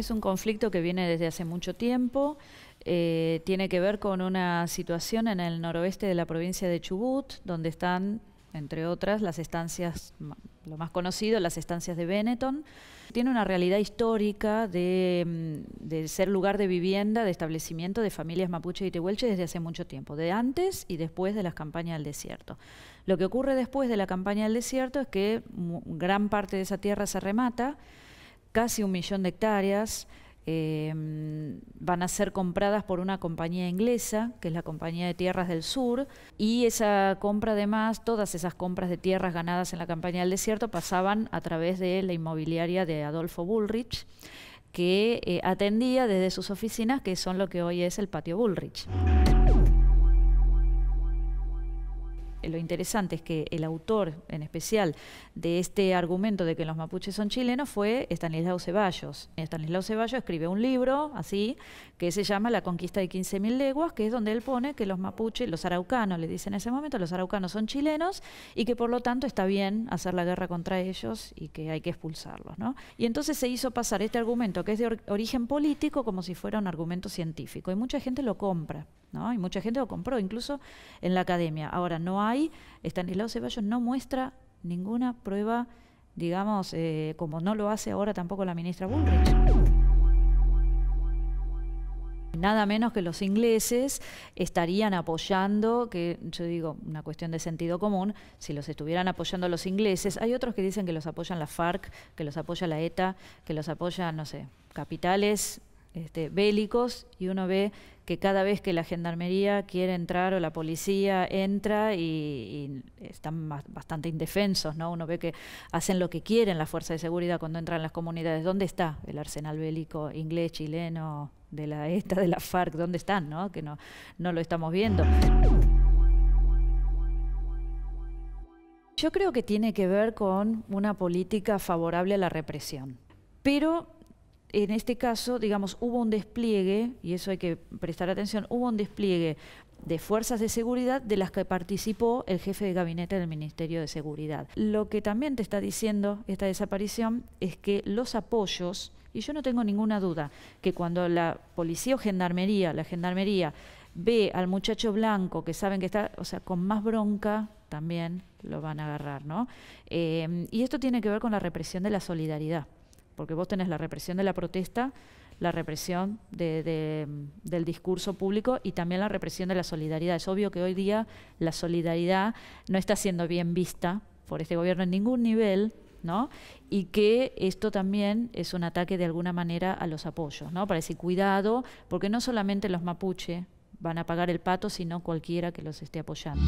es un conflicto que viene desde hace mucho tiempo. Eh, tiene que ver con una situación en el noroeste de la provincia de Chubut, donde están, entre otras, las estancias, lo más conocido, las estancias de Benetton. Tiene una realidad histórica de, mm, de ser lugar de vivienda, de establecimiento de familias mapuche y tehuelche desde hace mucho tiempo, de antes y después de las campañas del desierto. Lo que ocurre después de la campaña del desierto es que gran parte de esa tierra se remata casi un millón de hectáreas. Em, van a ser compradas por una compañía inglesa, que es la Compañía de Tierras del Sur, y esa compra además, todas esas compras de tierras ganadas en la campaña del desierto pasaban a través de la inmobiliaria de Adolfo Bullrich, que eh, atendía desde sus oficinas, que son lo que hoy es el patio Bullrich. Eh, lo interesante es que el autor en especial de este argumento de que los mapuches son chilenos fue Estanislao Ceballos. Estanislao Ceballos escribe un libro así que se llama La conquista de 15.000 leguas, que es donde él pone que los mapuches, los araucanos, le dicen en ese momento, los araucanos son chilenos y que por lo tanto está bien hacer la guerra contra ellos y que hay que expulsarlos. Y entonces se hizo pasar este argumento que es de origen político como si fuera un argumento científico y mucha gente lo compra. ¿no? Y mucha gente lo compró, incluso en la academia. Ahora, no hay el Estanislao Ceballos no muestra ninguna prueba, digamos, eh, como no lo hace ahora tampoco la ministra Bullrich. Nada menos que los ingleses estarían apoyando, que yo digo, una cuestión de sentido común, si los estuvieran apoyando los ingleses. Hay otros que dicen que los apoyan la FARC, que los apoya la ETA, que los apoya, no sé, capitales este, bélicos y uno ve que cada vez que la gendarmería quiere entrar o la policía entra y, están bastante indefensos, ¿no? Uno ve que hacen lo que quieren las fuerzas de seguridad cuando entran en las comunidades. ¿Dónde está el arsenal bélico inglés, chileno, de la ETA, de la FARC? ¿Dónde están, no? Que no, no lo estamos viendo. Yo creo que tiene que ver con una política favorable a la represión. Pero en este caso, digamos, hubo un despliegue, y eso hay que prestar atención, hubo un despliegue de fuerzas de seguridad de las que participó el jefe de gabinete del Ministerio de Seguridad. Lo que también te está diciendo esta desaparición es que los apoyos, y yo no tengo ninguna duda, que cuando la policía o gendarmería, la gendarmería, ve al muchacho blanco que saben que está, o sea, con más bronca también lo van a agarrar, ¿no? Eh, y esto tiene que ver con la represión de la solidaridad porque vos tenés la represión de la protesta, la represión del discurso público y también la represión de la solidaridad. Es obvio que hoy día la solidaridad no está siendo bien vista por este gobierno en ningún nivel, ¿no? Y que esto también es un ataque de alguna manera a los apoyos, ¿no? Para decir cuidado, porque no solamente los mapuche van a pagar el pato, sino cualquiera que los esté apoyando.